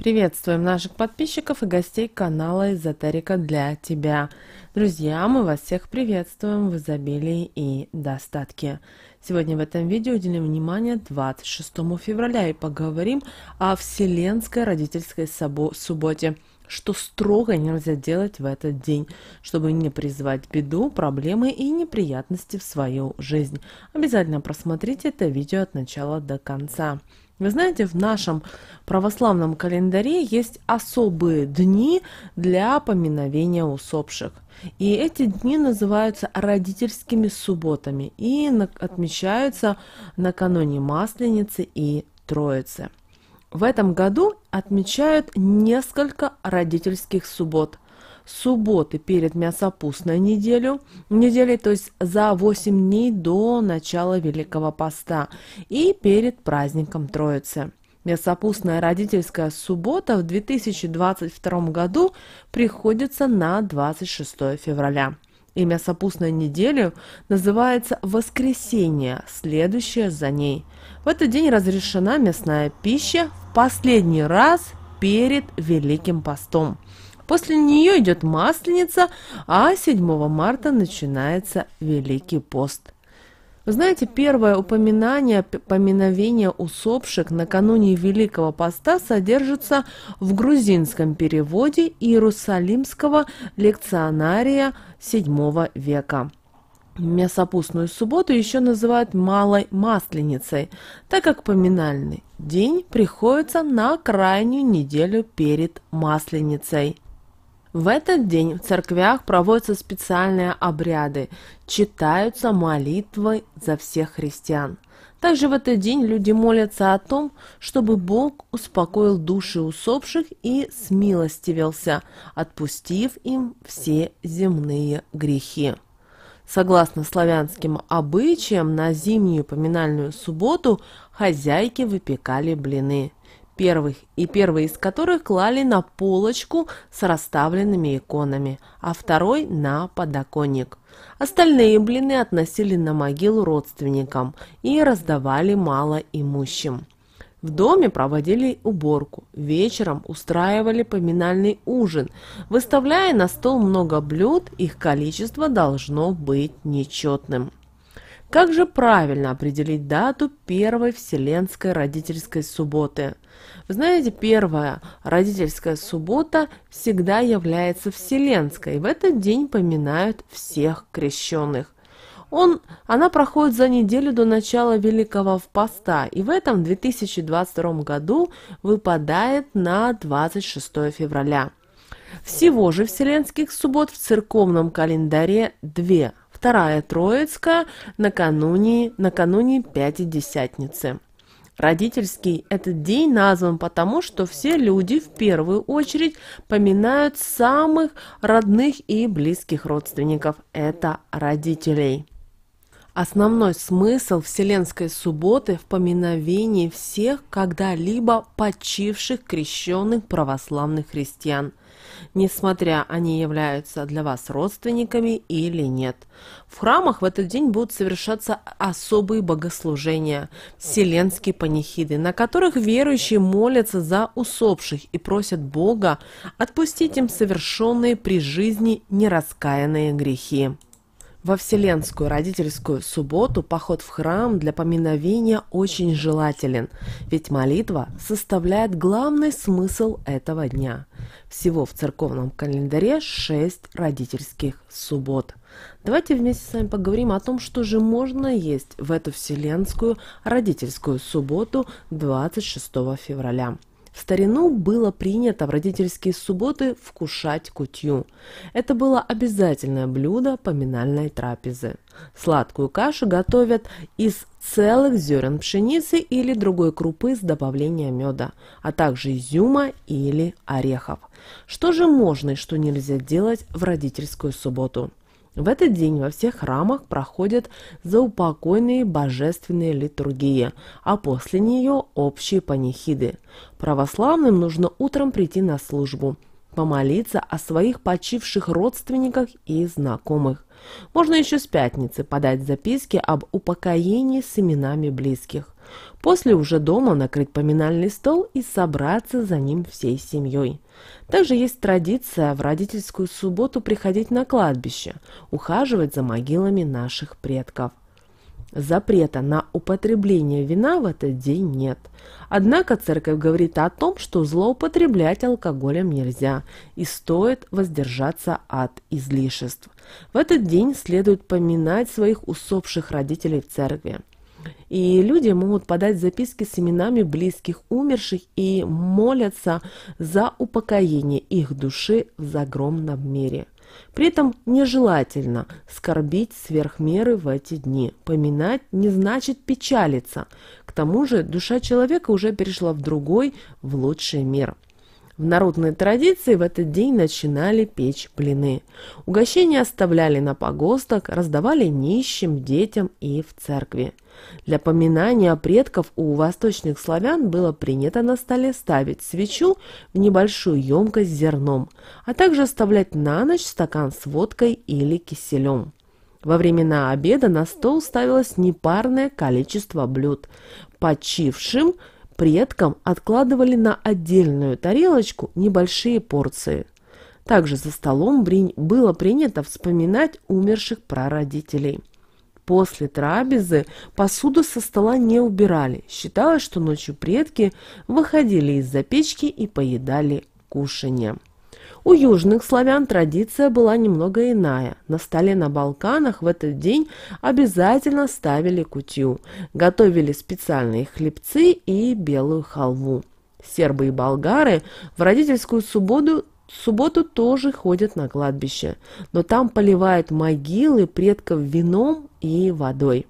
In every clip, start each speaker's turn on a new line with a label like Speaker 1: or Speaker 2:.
Speaker 1: Приветствуем наших подписчиков и гостей канала «Эзотерика для тебя». Друзья, мы вас всех приветствуем в изобилии и достатке. Сегодня в этом видео уделим внимание 26 февраля и поговорим о Вселенской родительской субботе что строго нельзя делать в этот день, чтобы не призвать беду, проблемы и неприятности в свою жизнь. Обязательно просмотрите это видео от начала до конца. Вы знаете, в нашем православном календаре есть особые дни для поминовения усопших. И эти дни называются родительскими субботами и отмечаются накануне Масленицы и Троицы. В этом году отмечают несколько родительских суббот – субботы перед мясопустной неделю, неделей, то есть за 8 дней до начала Великого Поста и перед праздником Троицы. Мясопустная родительская суббота в 2022 году приходится на 26 февраля. И мясопустной неделю называется воскресенье, следующее за ней. В этот день разрешена мясная пища в последний раз перед Великим постом. После нее идет Масленица, а 7 марта начинается Великий пост. Вы знаете, первое упоминание поминовения усопших накануне Великого Поста содержится в грузинском переводе Иерусалимского лекционария VII века. Мясопустную субботу еще называют Малой Масленицей, так как поминальный день приходится на крайнюю неделю перед Масленицей. В этот день в церквях проводятся специальные обряды, читаются молитвы за всех христиан. Также в этот день люди молятся о том, чтобы Бог успокоил души усопших и смилостивился, отпустив им все земные грехи. Согласно славянским обычаям, на зимнюю поминальную субботу хозяйки выпекали блины – первых, и первый из которых клали на полочку с расставленными иконами, а второй на подоконник. Остальные блины относили на могилу родственникам и раздавали малоимущим. В доме проводили уборку, вечером устраивали поминальный ужин, выставляя на стол много блюд, их количество должно быть нечетным. Как же правильно определить дату первой Вселенской родительской субботы? Вы знаете, первая родительская суббота всегда является Вселенской. В этот день поминают всех крещенных. Он, она проходит за неделю до начала Великого Поста, и в этом 2022 году выпадает на 26 февраля. Всего же вселенских суббот в церковном календаре две – Вторая Троицкая накануне, накануне Пятидесятницы. Родительский этот день назван потому, что все люди в первую очередь поминают самых родных и близких родственников – это родителей. Основной смысл Вселенской субботы в поминовении всех когда-либо почивших крещенных православных христиан, несмотря они являются для вас родственниками или нет. В храмах в этот день будут совершаться особые богослужения, вселенские панихиды, на которых верующие молятся за усопших и просят Бога отпустить им совершенные при жизни нераскаянные грехи. Во Вселенскую родительскую субботу поход в храм для поминовения очень желателен, ведь молитва составляет главный смысл этого дня. Всего в церковном календаре 6 родительских суббот. Давайте вместе с вами поговорим о том, что же можно есть в эту Вселенскую родительскую субботу 26 февраля. В старину было принято в родительские субботы вкушать кутью. Это было обязательное блюдо поминальной трапезы. Сладкую кашу готовят из целых зерен пшеницы или другой крупы с добавлением меда, а также изюма или орехов. Что же можно и что нельзя делать в родительскую субботу? В этот день во всех храмах проходят заупокойные божественные литургии, а после нее общие панихиды. Православным нужно утром прийти на службу, помолиться о своих почивших родственниках и знакомых. Можно еще с пятницы подать записки об упокоении с именами близких. После уже дома накрыть поминальный стол и собраться за ним всей семьей. Также есть традиция в родительскую субботу приходить на кладбище, ухаживать за могилами наших предков. Запрета на употребление вина в этот день нет. Однако церковь говорит о том, что злоупотреблять алкоголем нельзя и стоит воздержаться от излишеств. В этот день следует поминать своих усопших родителей в церкви. И люди могут подать записки с именами близких умерших и молятся за упокоение их души в загромном мире – при этом нежелательно скорбить сверх меры в эти дни. Поминать не значит печалиться. К тому же душа человека уже перешла в другой, в лучший мир. В народной традиции в этот день начинали печь блины. Угощения оставляли на погостах, раздавали нищим, детям и в церкви. Для поминания предков у восточных славян было принято на столе ставить свечу в небольшую емкость с зерном, а также оставлять на ночь стакан с водкой или киселем. Во времена обеда на стол ставилось непарное количество блюд. Почившим – Предкам откладывали на отдельную тарелочку небольшие порции. Также за столом было принято вспоминать умерших прародителей. После трапезы посуду со стола не убирали. Считалось, что ночью предки выходили из-за печки и поедали кушанье. У южных славян традиция была немного иная. На столе на Балканах в этот день обязательно ставили кутью, готовили специальные хлебцы и белую халву. Сербы и болгары в родительскую субботу субботу тоже ходят на кладбище, но там поливают могилы предков вином и водой.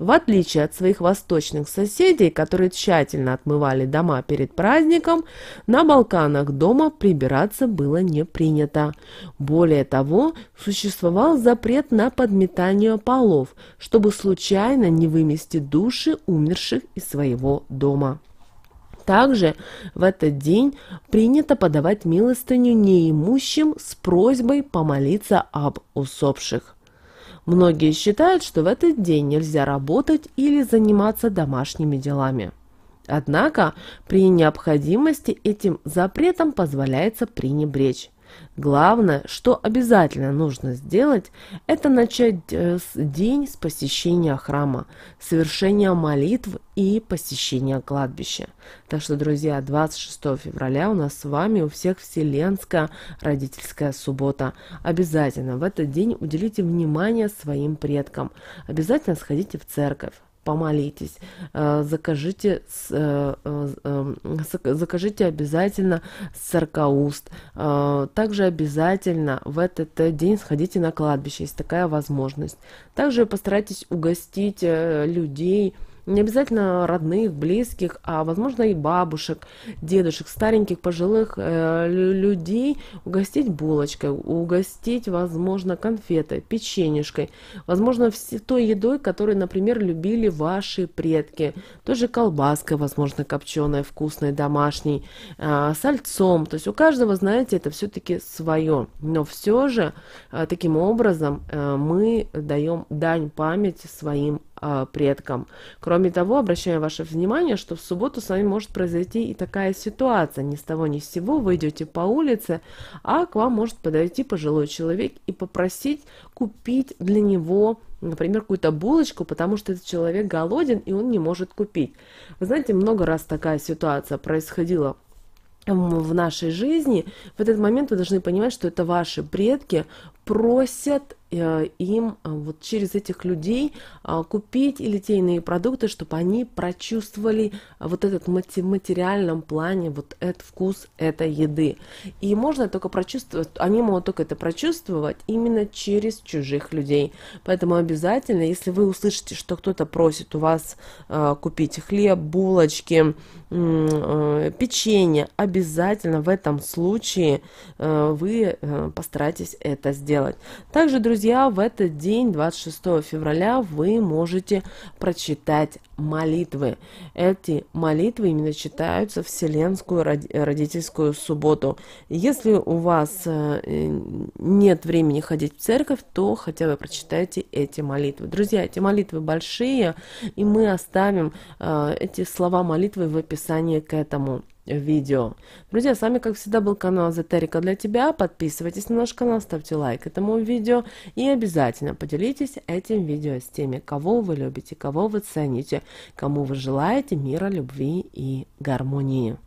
Speaker 1: В отличие от своих восточных соседей, которые тщательно отмывали дома перед праздником, на Балканах дома прибираться было не принято. Более того, существовал запрет на подметание полов, чтобы случайно не вымести души умерших из своего дома. Также в этот день принято подавать милостыню неимущим с просьбой помолиться об усопших. Многие считают, что в этот день нельзя работать или заниматься домашними делами. Однако при необходимости этим запретом позволяется пренебречь. Главное, что обязательно нужно сделать, это начать э, день с посещения храма, совершения молитв и посещения кладбища. Так что, друзья, 26 февраля у нас с вами у всех Вселенская родительская суббота. Обязательно в этот день уделите внимание своим предкам. Обязательно сходите в церковь помолитесь, э, закажите, э, э, закажите обязательно сорокауст. Также обязательно в этот день сходите на кладбище, есть такая возможность. Также постарайтесь угостить людей, не обязательно родных, близких, а возможно и бабушек, дедушек, стареньких, пожилых э, людей угостить булочкой, угостить, возможно, конфетой, печенюшкой, возможно, все той едой, которую, например, любили ваши предки. Тоже колбаской, возможно, копченой, вкусной, домашней, э, сальцом. То есть у каждого, знаете, это все-таки свое. Но все же э, таким образом э, мы даем дань памяти своим а, предкам. Кроме того, обращаю ваше внимание, что в субботу с вами может произойти и такая ситуация. Ни с того ни с сего вы идете по улице, а к вам может подойти пожилой человек и попросить купить для него например, какую-то булочку, потому что этот человек голоден и он не может купить. Вы знаете, много раз такая ситуация происходила в нашей жизни, в этот момент вы должны понимать, что это ваши предки просят Э, им э, вот через этих людей э, купить или те иные продукты, чтобы они прочувствовали вот этот в материальном плане вот этот вкус этой еды. И можно только прочувствовать, они могут только это прочувствовать именно через чужих людей. Поэтому обязательно, если вы услышите, что кто-то просит у вас купить хлеб, булочки, печенье, обязательно в этом случае вы постарайтесь это сделать. Также, друзья, друзья, в этот день, 26 февраля, вы можете прочитать молитвы. Эти молитвы именно читаются в Вселенскую родительскую субботу. Если у вас э, нет времени ходить в церковь, то хотя бы прочитайте эти молитвы. Друзья, эти молитвы большие, и мы оставим э, эти слова молитвы в описании к этому видео. Друзья, с вами, как всегда, был канал Эзотерика для тебя. Подписывайтесь на наш канал, ставьте лайк этому видео и обязательно поделитесь этим видео с теми, кого вы любите, кого вы цените, кому вы желаете мира, любви и гармонии.